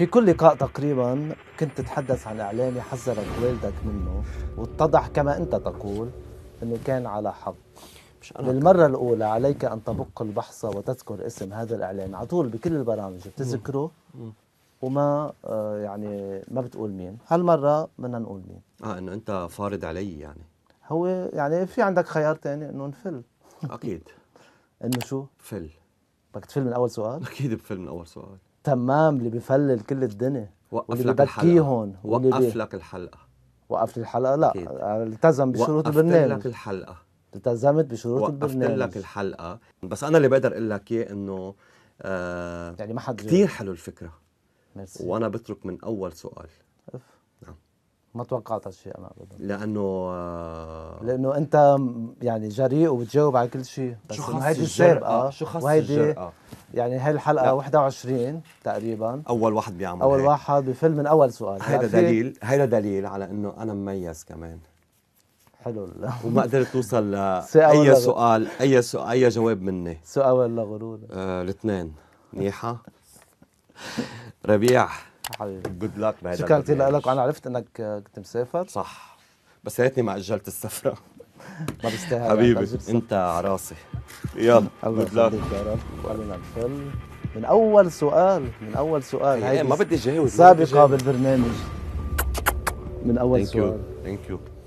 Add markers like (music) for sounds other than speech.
في كل لقاء تقريبا كنت تتحدث عن إعلان حذرك والدك منه واتضح كما أنت تقول أنه كان على حق مش أنا للمرة الأولى عليك أن تبق البحث وتذكر اسم هذا الإعلان على طول بكل البرامج بتذكره وما آه، يعني ما بتقول مين هالمرة بدنا نقول مين اه انه انت فارض علي يعني هو يعني في عندك خيار تاني انه نفل اكيد (laughs) انه شو؟ فل بدك تفل من اول سؤال؟ (laughs) اكيد بفل من اول سؤال تمام اللي بفلل كل الدنيا وقف لك الحلقه وقف لك الحلقه وقف لي الحلقه لا أكيد. التزم بشروط البرنامج وقفت لك الحلقه التزمت بشروط البرنامج وقفت لك الحلقه بس انا اللي بقدر اقول لك اياه انه آه يعني ما حد كثير حلو الفكره ميرسي وانا بترك من اول سؤال أف. نعم ما توقعت هالشيء انا ابدا لانه آه لانه انت يعني جريء وبتجاوب على كل شيء بس شو خص الجرأة شو خص الجرأة يعني هاي الحلقه لا. 21 تقريبا اول واحد بيعمل اول هيك. واحد بفيلم من اول سؤال هيدا دليل هيدا دليل على انه انا مميز كمان حلو لا. وما قدرت توصل لاي (laughs) سؤال اي سؤال اي جواب مني سؤال ولا غرور آه، الاثنين منيحه ربيع حبيبي جود لك شكرا كثير لك وانا عرفت انك كنت مسافر صح بس يا ريتني ما اجلت السفره ما بيستاهل يعني. حبيبي انت على راسي يلا الله يخليك يا رب خلينا الفيلم من اول سؤال من اول سؤال هاي ما بدي جاوب سابقه بالبرنامج من اول سؤال ثانك يو ثانك يو